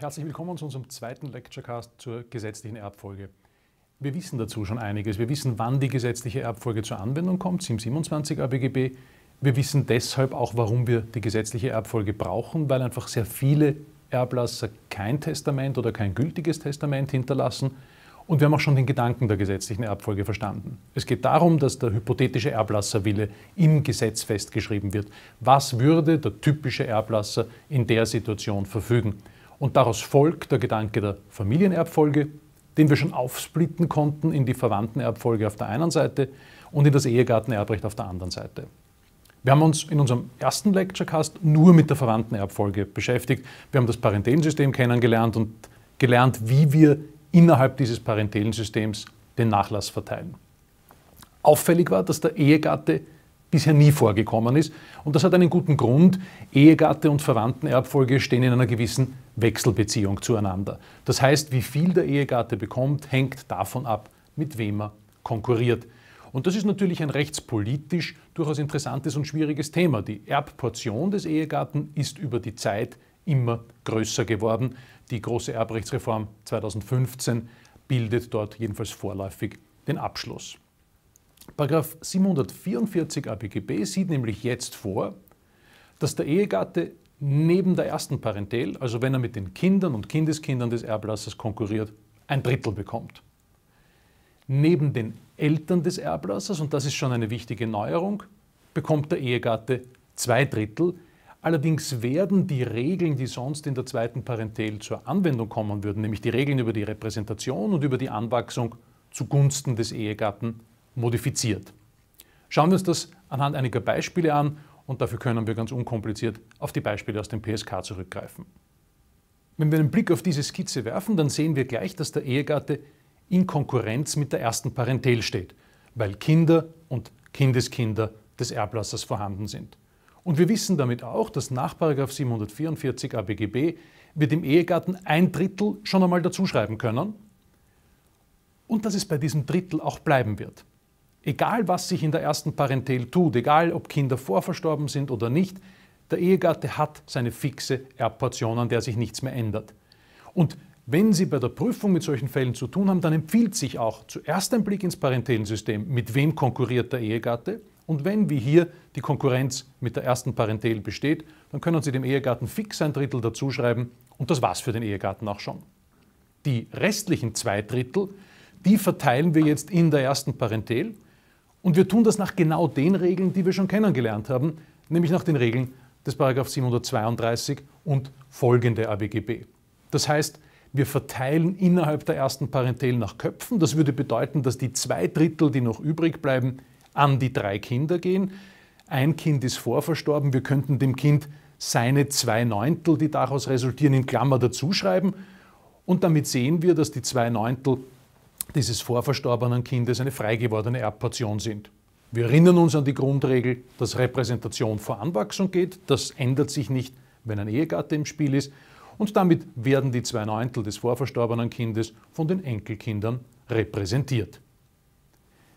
Herzlich willkommen zu unserem zweiten Lecturecast zur gesetzlichen Erbfolge. Wir wissen dazu schon einiges. Wir wissen, wann die gesetzliche Erbfolge zur Anwendung kommt, 727 ABGB. Wir wissen deshalb auch, warum wir die gesetzliche Erbfolge brauchen, weil einfach sehr viele Erblasser kein Testament oder kein gültiges Testament hinterlassen. Und wir haben auch schon den Gedanken der gesetzlichen Erbfolge verstanden. Es geht darum, dass der hypothetische Erblasserwille im Gesetz festgeschrieben wird. Was würde der typische Erblasser in der Situation verfügen? Und daraus folgt der Gedanke der Familienerbfolge, den wir schon aufsplitten konnten in die Verwandtenerbfolge auf der einen Seite und in das Ehegattenerbrecht auf der anderen Seite. Wir haben uns in unserem ersten Lecturecast nur mit der Verwandtenerbfolge beschäftigt. Wir haben das Parentelensystem kennengelernt und gelernt, wie wir innerhalb dieses Parentelensystems den Nachlass verteilen. Auffällig war, dass der Ehegatte bisher nie vorgekommen ist. Und das hat einen guten Grund. Ehegatte und Verwandtenerbfolge stehen in einer gewissen Wechselbeziehung zueinander. Das heißt, wie viel der Ehegatte bekommt, hängt davon ab, mit wem er konkurriert. Und das ist natürlich ein rechtspolitisch durchaus interessantes und schwieriges Thema. Die Erbportion des Ehegatten ist über die Zeit immer größer geworden. Die große Erbrechtsreform 2015 bildet dort jedenfalls vorläufig den Abschluss. Paragraph 744 ABGB sieht nämlich jetzt vor, dass der Ehegatte neben der ersten Parentel, also wenn er mit den Kindern und Kindeskindern des Erblassers konkurriert, ein Drittel bekommt. Neben den Eltern des Erblassers, und das ist schon eine wichtige Neuerung, bekommt der Ehegatte zwei Drittel. Allerdings werden die Regeln, die sonst in der zweiten Parentel zur Anwendung kommen würden, nämlich die Regeln über die Repräsentation und über die Anwachsung zugunsten des Ehegatten, modifiziert. Schauen wir uns das anhand einiger Beispiele an und dafür können wir ganz unkompliziert auf die Beispiele aus dem PSK zurückgreifen. Wenn wir einen Blick auf diese Skizze werfen, dann sehen wir gleich, dass der Ehegatte in Konkurrenz mit der ersten Parentel steht, weil Kinder und Kindeskinder des Erblassers vorhanden sind. Und wir wissen damit auch, dass nach 744 ABGB wir dem Ehegatten ein Drittel schon einmal dazuschreiben können und dass es bei diesem Drittel auch bleiben wird egal was sich in der ersten Parentel tut, egal ob Kinder vorverstorben sind oder nicht, der Ehegatte hat seine fixe Erbportion, an der sich nichts mehr ändert. Und wenn Sie bei der Prüfung mit solchen Fällen zu tun haben, dann empfiehlt sich auch zuerst ein Blick ins Parentelensystem, mit wem konkurriert der Ehegatte. Und wenn, wie hier, die Konkurrenz mit der ersten Parentel besteht, dann können Sie dem Ehegatten fix ein Drittel dazuschreiben und das war's für den Ehegatten auch schon. Die restlichen zwei Drittel, die verteilen wir jetzt in der ersten Parentel und wir tun das nach genau den Regeln, die wir schon kennengelernt haben, nämlich nach den Regeln des 732 und folgende ABGB. Das heißt, wir verteilen innerhalb der ersten Parentel nach Köpfen. Das würde bedeuten, dass die zwei Drittel, die noch übrig bleiben, an die drei Kinder gehen. Ein Kind ist vorverstorben. Wir könnten dem Kind seine zwei Neuntel, die daraus resultieren, in Klammer dazuschreiben. Und damit sehen wir, dass die zwei Neuntel dieses vorverstorbenen Kindes eine freigewordene Erbportion sind. Wir erinnern uns an die Grundregel, dass Repräsentation vor Anwachsung geht. Das ändert sich nicht, wenn ein Ehegatte im Spiel ist. Und damit werden die zwei Neuntel des vorverstorbenen Kindes von den Enkelkindern repräsentiert.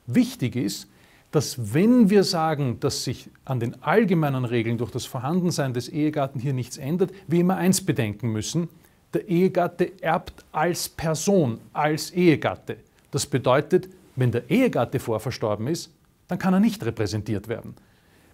Wichtig ist, dass wenn wir sagen, dass sich an den allgemeinen Regeln durch das Vorhandensein des Ehegatten hier nichts ändert, wir immer eins bedenken müssen – der Ehegatte erbt als Person, als Ehegatte. Das bedeutet, wenn der Ehegatte vorverstorben ist, dann kann er nicht repräsentiert werden.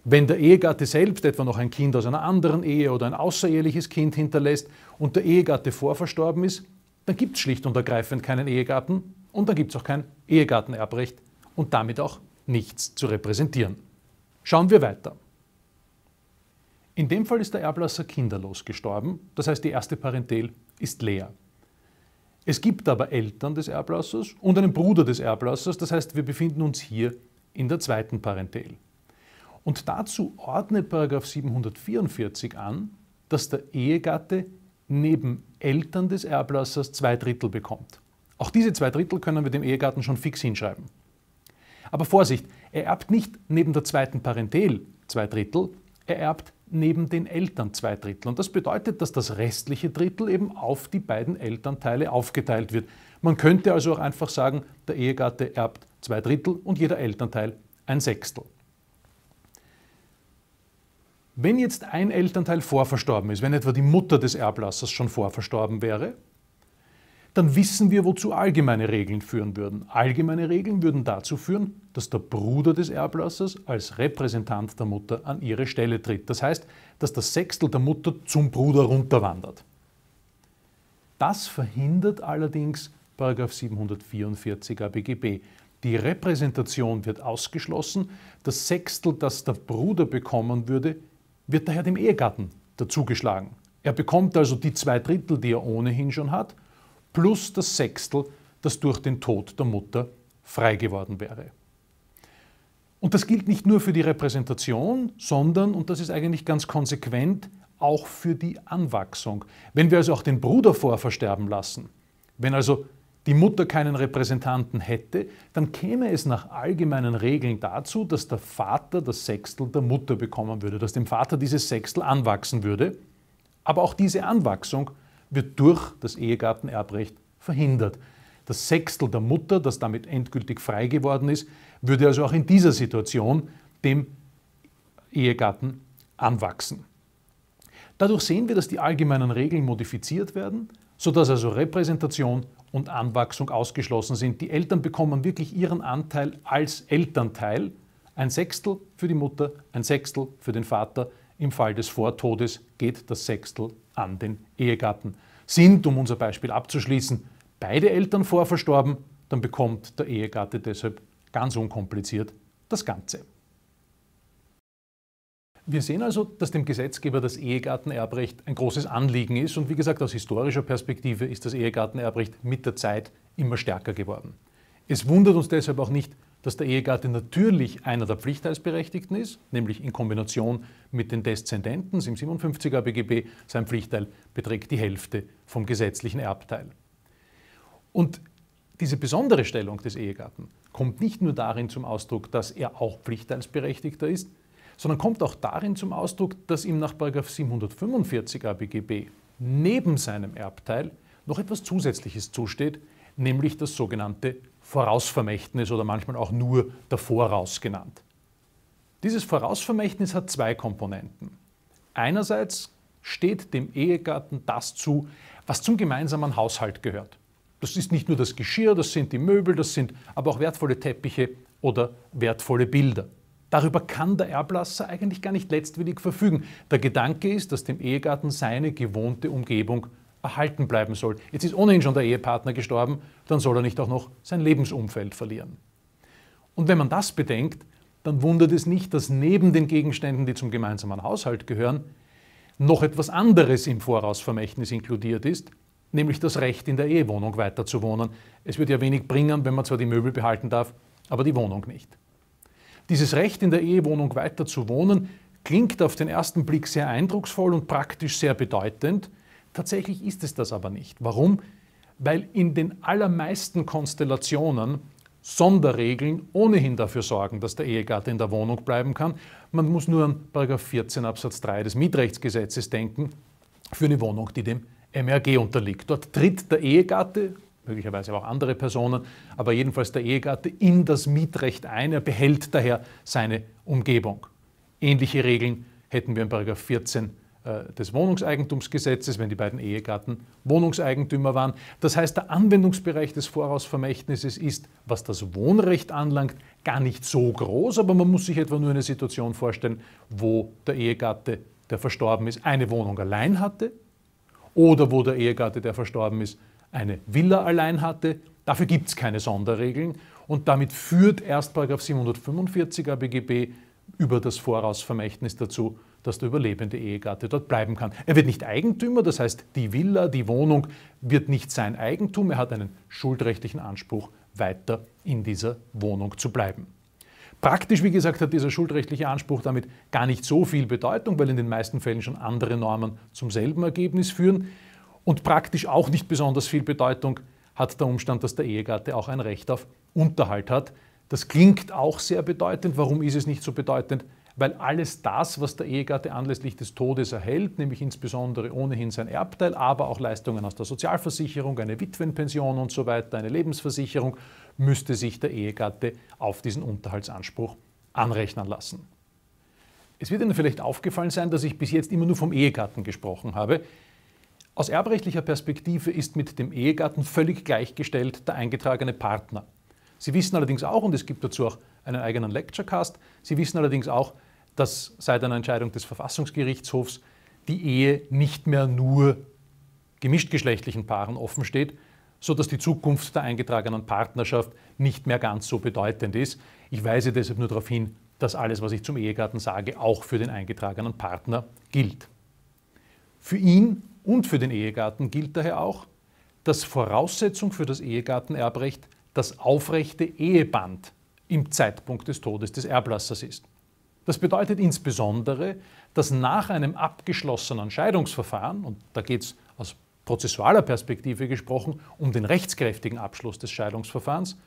Wenn der Ehegatte selbst etwa noch ein Kind aus einer anderen Ehe oder ein außereheliches Kind hinterlässt und der Ehegatte vorverstorben ist, dann gibt es schlicht und ergreifend keinen Ehegatten und dann gibt es auch kein Ehegattenerbrecht und damit auch nichts zu repräsentieren. Schauen wir weiter. In dem Fall ist der Erblasser kinderlos gestorben, das heißt die erste Parentel ist leer. Es gibt aber Eltern des Erblassers und einen Bruder des Erblassers, das heißt wir befinden uns hier in der zweiten Parentel. Und dazu ordnet 744 an, dass der Ehegatte neben Eltern des Erblassers zwei Drittel bekommt. Auch diese zwei Drittel können wir dem Ehegatten schon fix hinschreiben. Aber Vorsicht, er erbt nicht neben der zweiten Parentel zwei Drittel, er erbt neben den Eltern zwei Drittel. Und das bedeutet, dass das restliche Drittel eben auf die beiden Elternteile aufgeteilt wird. Man könnte also auch einfach sagen, der Ehegatte erbt zwei Drittel und jeder Elternteil ein Sechstel. Wenn jetzt ein Elternteil vorverstorben ist, wenn etwa die Mutter des Erblassers schon vorverstorben wäre, dann wissen wir, wozu allgemeine Regeln führen würden. Allgemeine Regeln würden dazu führen, dass der Bruder des Erblassers als Repräsentant der Mutter an ihre Stelle tritt. Das heißt, dass das Sechstel der Mutter zum Bruder runterwandert. Das verhindert allerdings 744 ABGB. Die Repräsentation wird ausgeschlossen. Das Sechstel, das der Bruder bekommen würde, wird daher dem Ehegatten dazugeschlagen. Er bekommt also die zwei Drittel, die er ohnehin schon hat, plus das Sechstel, das durch den Tod der Mutter frei geworden wäre. Und das gilt nicht nur für die Repräsentation, sondern, und das ist eigentlich ganz konsequent, auch für die Anwachsung. Wenn wir also auch den Bruder vorversterben lassen, wenn also die Mutter keinen Repräsentanten hätte, dann käme es nach allgemeinen Regeln dazu, dass der Vater das Sechstel der Mutter bekommen würde, dass dem Vater dieses Sechstel anwachsen würde. Aber auch diese Anwachsung wird durch das Ehegattenerbrecht verhindert. Das Sechstel der Mutter, das damit endgültig frei geworden ist, würde also auch in dieser Situation dem Ehegatten anwachsen. Dadurch sehen wir, dass die allgemeinen Regeln modifiziert werden, sodass also Repräsentation und Anwachsung ausgeschlossen sind. Die Eltern bekommen wirklich ihren Anteil als Elternteil. Ein Sechstel für die Mutter, ein Sechstel für den Vater. Im Fall des Vortodes geht das Sechstel an den Ehegatten. Sind, um unser Beispiel abzuschließen, beide Eltern vorverstorben, dann bekommt der Ehegatte deshalb ganz unkompliziert das Ganze. Wir sehen also, dass dem Gesetzgeber das Ehegattenerbrecht ein großes Anliegen ist und wie gesagt, aus historischer Perspektive ist das Ehegattenerbrecht mit der Zeit immer stärker geworden. Es wundert uns deshalb auch nicht, dass der Ehegatte natürlich einer der Pflichtteilsberechtigten ist, nämlich in Kombination mit den Deszendenten im 57er BGB, sein Pflichtteil beträgt die Hälfte vom gesetzlichen Erbteil. Und diese besondere Stellung des Ehegatten kommt nicht nur darin zum Ausdruck, dass er auch Pflichtteilsberechtigter ist, sondern kommt auch darin zum Ausdruck, dass ihm nach 745 ABGB neben seinem Erbteil noch etwas Zusätzliches zusteht, nämlich das sogenannte Vorausvermächtnis oder manchmal auch nur der Voraus genannt. Dieses Vorausvermächtnis hat zwei Komponenten. Einerseits steht dem Ehegatten das zu, was zum gemeinsamen Haushalt gehört. Das ist nicht nur das Geschirr, das sind die Möbel, das sind aber auch wertvolle Teppiche oder wertvolle Bilder. Darüber kann der Erblasser eigentlich gar nicht letztwillig verfügen. Der Gedanke ist, dass dem Ehegatten seine gewohnte Umgebung erhalten bleiben soll. Jetzt ist ohnehin schon der Ehepartner gestorben, dann soll er nicht auch noch sein Lebensumfeld verlieren. Und wenn man das bedenkt, dann wundert es nicht, dass neben den Gegenständen, die zum gemeinsamen Haushalt gehören, noch etwas anderes im Vorausvermächtnis inkludiert ist, nämlich das Recht, in der Ehewohnung weiterzuwohnen. Es wird ja wenig bringen, wenn man zwar die Möbel behalten darf, aber die Wohnung nicht. Dieses Recht, in der Ehewohnung weiterzuwohnen, klingt auf den ersten Blick sehr eindrucksvoll und praktisch sehr bedeutend, Tatsächlich ist es das aber nicht. Warum? Weil in den allermeisten Konstellationen Sonderregeln ohnehin dafür sorgen, dass der Ehegatte in der Wohnung bleiben kann. Man muss nur an 14 Absatz 3 des Mietrechtsgesetzes denken für eine Wohnung, die dem MRG unterliegt. Dort tritt der Ehegatte, möglicherweise auch andere Personen, aber jedenfalls der Ehegatte in das Mietrecht ein. Er behält daher seine Umgebung. Ähnliche Regeln hätten wir in 14 äh, des Wohnungseigentumsgesetzes, wenn die beiden Ehegatten Wohnungseigentümer waren. Das heißt, der Anwendungsbereich des Vorausvermächtnisses ist, was das Wohnrecht anlangt, gar nicht so groß, aber man muss sich etwa nur eine Situation vorstellen, wo der Ehegatte, der verstorben ist, eine Wohnung allein hatte oder wo der Ehegatte, der verstorben ist, eine Villa allein hatte. Dafür gibt es keine Sonderregeln und damit führt erst 745 ABGB über das Vorausvermächtnis dazu, dass der überlebende Ehegatte dort bleiben kann. Er wird nicht Eigentümer, das heißt, die Villa, die Wohnung wird nicht sein Eigentum. Er hat einen schuldrechtlichen Anspruch, weiter in dieser Wohnung zu bleiben. Praktisch, wie gesagt, hat dieser schuldrechtliche Anspruch damit gar nicht so viel Bedeutung, weil in den meisten Fällen schon andere Normen zum selben Ergebnis führen. Und praktisch auch nicht besonders viel Bedeutung hat der Umstand, dass der Ehegatte auch ein Recht auf Unterhalt hat. Das klingt auch sehr bedeutend. Warum ist es nicht so bedeutend? weil alles das, was der Ehegatte anlässlich des Todes erhält, nämlich insbesondere ohnehin sein Erbteil, aber auch Leistungen aus der Sozialversicherung, eine Witwenpension und so weiter, eine Lebensversicherung, müsste sich der Ehegatte auf diesen Unterhaltsanspruch anrechnen lassen. Es wird Ihnen vielleicht aufgefallen sein, dass ich bis jetzt immer nur vom Ehegatten gesprochen habe. Aus erbrechtlicher Perspektive ist mit dem Ehegatten völlig gleichgestellt der eingetragene Partner. Sie wissen allerdings auch, und es gibt dazu auch einen eigenen Lecturecast, Sie wissen allerdings auch, dass seit einer Entscheidung des Verfassungsgerichtshofs die Ehe nicht mehr nur gemischtgeschlechtlichen Paaren offen steht, sodass die Zukunft der eingetragenen Partnerschaft nicht mehr ganz so bedeutend ist. Ich weise deshalb nur darauf hin, dass alles, was ich zum Ehegarten sage, auch für den eingetragenen Partner gilt. Für ihn und für den Ehegarten gilt daher auch, dass Voraussetzung für das Ehegartenerbrecht das aufrechte Eheband im Zeitpunkt des Todes des Erblassers ist. Das bedeutet insbesondere, dass nach einem abgeschlossenen Scheidungsverfahren, und da geht es aus prozessualer Perspektive gesprochen um den rechtskräftigen Abschluss des Scheidungsverfahrens,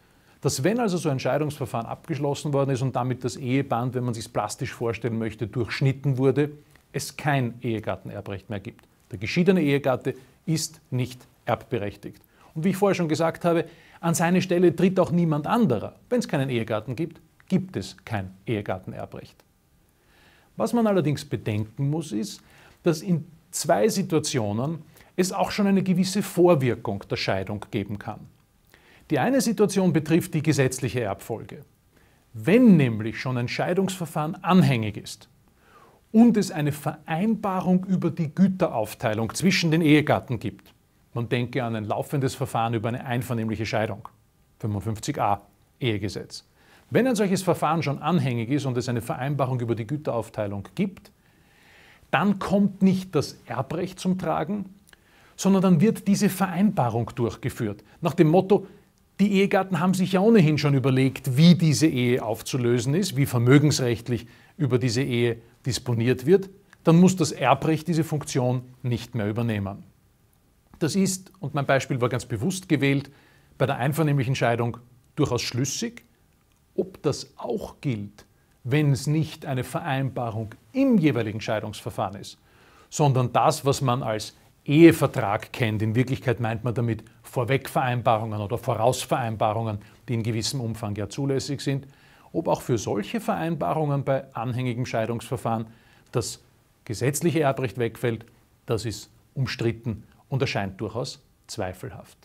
dass wenn also so ein Scheidungsverfahren abgeschlossen worden ist und damit das Eheband, wenn man sich es plastisch vorstellen möchte, durchschnitten wurde, es kein Ehegattenerbrecht mehr gibt. Der geschiedene Ehegatte ist nicht erbberechtigt. Und wie ich vorher schon gesagt habe, an seine Stelle tritt auch niemand anderer. Wenn es keinen Ehegatten gibt, gibt es kein Ehegattenerbrecht. Was man allerdings bedenken muss, ist, dass in zwei Situationen es auch schon eine gewisse Vorwirkung der Scheidung geben kann. Die eine Situation betrifft die gesetzliche Erbfolge. Wenn nämlich schon ein Scheidungsverfahren anhängig ist und es eine Vereinbarung über die Güteraufteilung zwischen den Ehegatten gibt, man denke an ein laufendes Verfahren über eine einvernehmliche Scheidung, 55a Ehegesetz, wenn ein solches Verfahren schon anhängig ist und es eine Vereinbarung über die Güteraufteilung gibt, dann kommt nicht das Erbrecht zum Tragen, sondern dann wird diese Vereinbarung durchgeführt. Nach dem Motto, die Ehegatten haben sich ja ohnehin schon überlegt, wie diese Ehe aufzulösen ist, wie vermögensrechtlich über diese Ehe disponiert wird, dann muss das Erbrecht diese Funktion nicht mehr übernehmen. Das ist, und mein Beispiel war ganz bewusst gewählt, bei der einvernehmlichen Scheidung durchaus schlüssig, ob das auch gilt, wenn es nicht eine Vereinbarung im jeweiligen Scheidungsverfahren ist, sondern das, was man als Ehevertrag kennt. In Wirklichkeit meint man damit Vorwegvereinbarungen oder Vorausvereinbarungen, die in gewissem Umfang ja zulässig sind, ob auch für solche Vereinbarungen bei anhängigem Scheidungsverfahren das gesetzliche Erbrecht wegfällt, das ist umstritten und erscheint durchaus zweifelhaft.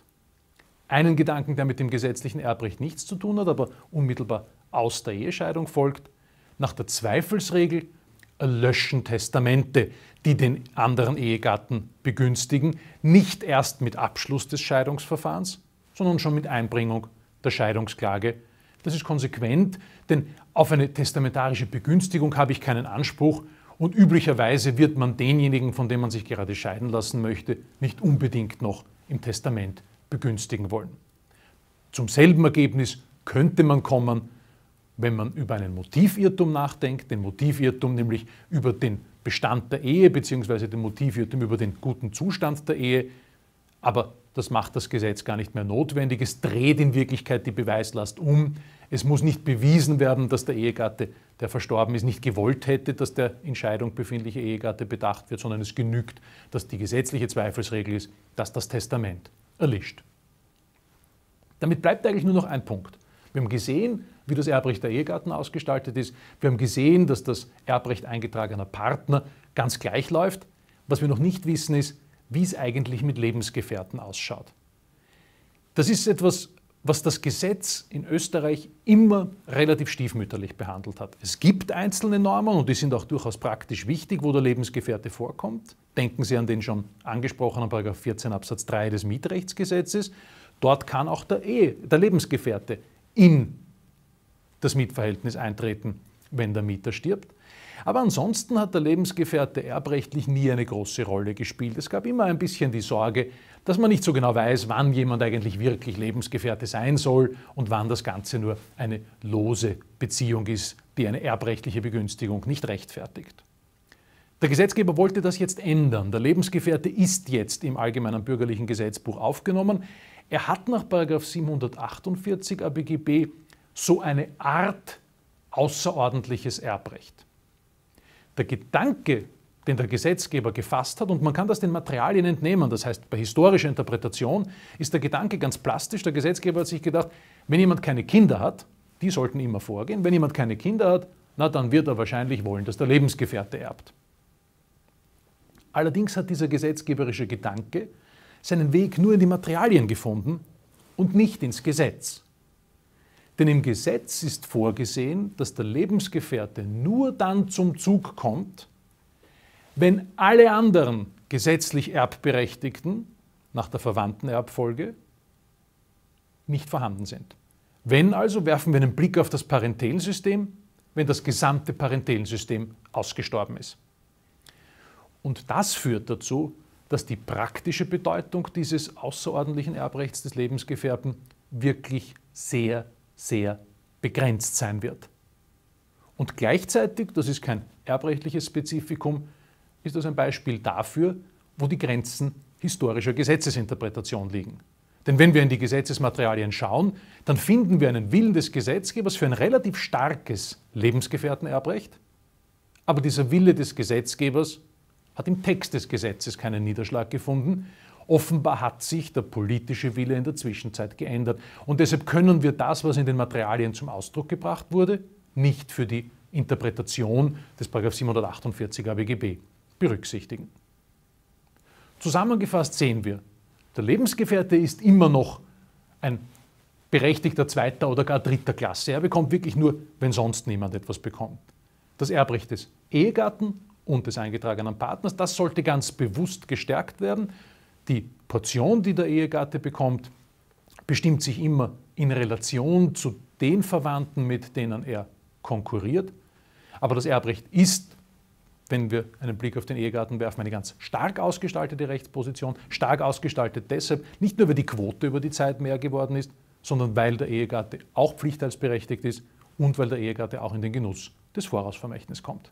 Einen Gedanken, der mit dem gesetzlichen Erbrecht nichts zu tun hat, aber unmittelbar aus der Ehescheidung folgt, nach der Zweifelsregel erlöschen Testamente, die den anderen Ehegatten begünstigen, nicht erst mit Abschluss des Scheidungsverfahrens, sondern schon mit Einbringung der Scheidungsklage. Das ist konsequent, denn auf eine testamentarische Begünstigung habe ich keinen Anspruch und üblicherweise wird man denjenigen, von dem man sich gerade scheiden lassen möchte, nicht unbedingt noch im Testament begünstigen wollen. Zum selben Ergebnis könnte man kommen, wenn man über einen Motivirrtum nachdenkt, den Motivirrtum nämlich über den Bestand der Ehe bzw. den Motivirrtum über den guten Zustand der Ehe. Aber das macht das Gesetz gar nicht mehr notwendig. Es dreht in Wirklichkeit die Beweislast um. Es muss nicht bewiesen werden, dass der Ehegatte, der verstorben ist, nicht gewollt hätte, dass der Entscheidung befindliche Ehegatte bedacht wird, sondern es genügt, dass die gesetzliche Zweifelsregel ist, dass das Testament erlischt. Damit bleibt eigentlich nur noch ein Punkt. Wir haben gesehen, wie das Erbrecht der Ehegatten ausgestaltet ist. Wir haben gesehen, dass das Erbrecht eingetragener Partner ganz gleich läuft. Was wir noch nicht wissen ist, wie es eigentlich mit Lebensgefährten ausschaut. Das ist etwas was das Gesetz in Österreich immer relativ stiefmütterlich behandelt hat. Es gibt einzelne Normen und die sind auch durchaus praktisch wichtig, wo der Lebensgefährte vorkommt. Denken Sie an den schon angesprochenen Paragraph 14 Absatz 3 des Mietrechtsgesetzes. Dort kann auch der, Ehe, der Lebensgefährte in das Mietverhältnis eintreten, wenn der Mieter stirbt. Aber ansonsten hat der Lebensgefährte erbrechtlich nie eine große Rolle gespielt. Es gab immer ein bisschen die Sorge, dass man nicht so genau weiß, wann jemand eigentlich wirklich Lebensgefährte sein soll und wann das Ganze nur eine lose Beziehung ist, die eine erbrechtliche Begünstigung nicht rechtfertigt. Der Gesetzgeber wollte das jetzt ändern. Der Lebensgefährte ist jetzt im Allgemeinen Bürgerlichen Gesetzbuch aufgenommen. Er hat nach 748 ABGB so eine Art außerordentliches Erbrecht. Der Gedanke den der Gesetzgeber gefasst hat. Und man kann das den Materialien entnehmen. Das heißt, bei historischer Interpretation ist der Gedanke ganz plastisch. Der Gesetzgeber hat sich gedacht, wenn jemand keine Kinder hat, die sollten immer vorgehen. Wenn jemand keine Kinder hat, na dann wird er wahrscheinlich wollen, dass der Lebensgefährte erbt. Allerdings hat dieser gesetzgeberische Gedanke seinen Weg nur in die Materialien gefunden und nicht ins Gesetz. Denn im Gesetz ist vorgesehen, dass der Lebensgefährte nur dann zum Zug kommt, wenn alle anderen gesetzlich Erbberechtigten nach der verwandten Erbfolge nicht vorhanden sind. Wenn also, werfen wir einen Blick auf das Parentelsystem, wenn das gesamte Parentelsystem ausgestorben ist. Und das führt dazu, dass die praktische Bedeutung dieses außerordentlichen Erbrechts des Lebensgefährten wirklich sehr, sehr begrenzt sein wird. Und gleichzeitig, das ist kein erbrechtliches Spezifikum, ist das ein Beispiel dafür, wo die Grenzen historischer Gesetzesinterpretation liegen. Denn wenn wir in die Gesetzesmaterialien schauen, dann finden wir einen Willen des Gesetzgebers für ein relativ starkes Lebensgefährtenerbrecht, aber dieser Wille des Gesetzgebers hat im Text des Gesetzes keinen Niederschlag gefunden. Offenbar hat sich der politische Wille in der Zwischenzeit geändert. Und deshalb können wir das, was in den Materialien zum Ausdruck gebracht wurde, nicht für die Interpretation des 748 ABGB berücksichtigen. Zusammengefasst sehen wir, der Lebensgefährte ist immer noch ein berechtigter zweiter oder gar dritter Klasse. Er bekommt wirklich nur, wenn sonst niemand etwas bekommt. Das Erbrecht des Ehegatten und des eingetragenen Partners, das sollte ganz bewusst gestärkt werden. Die Portion, die der Ehegatte bekommt, bestimmt sich immer in Relation zu den Verwandten, mit denen er konkurriert. Aber das Erbrecht ist wenn wir einen Blick auf den Ehegarten werfen, eine ganz stark ausgestaltete Rechtsposition. Stark ausgestaltet deshalb, nicht nur weil die Quote über die Zeit mehr geworden ist, sondern weil der Ehegatte auch pflichtteilsberechtigt ist und weil der Ehegatte auch in den Genuss des Vorausvermächtnisses kommt.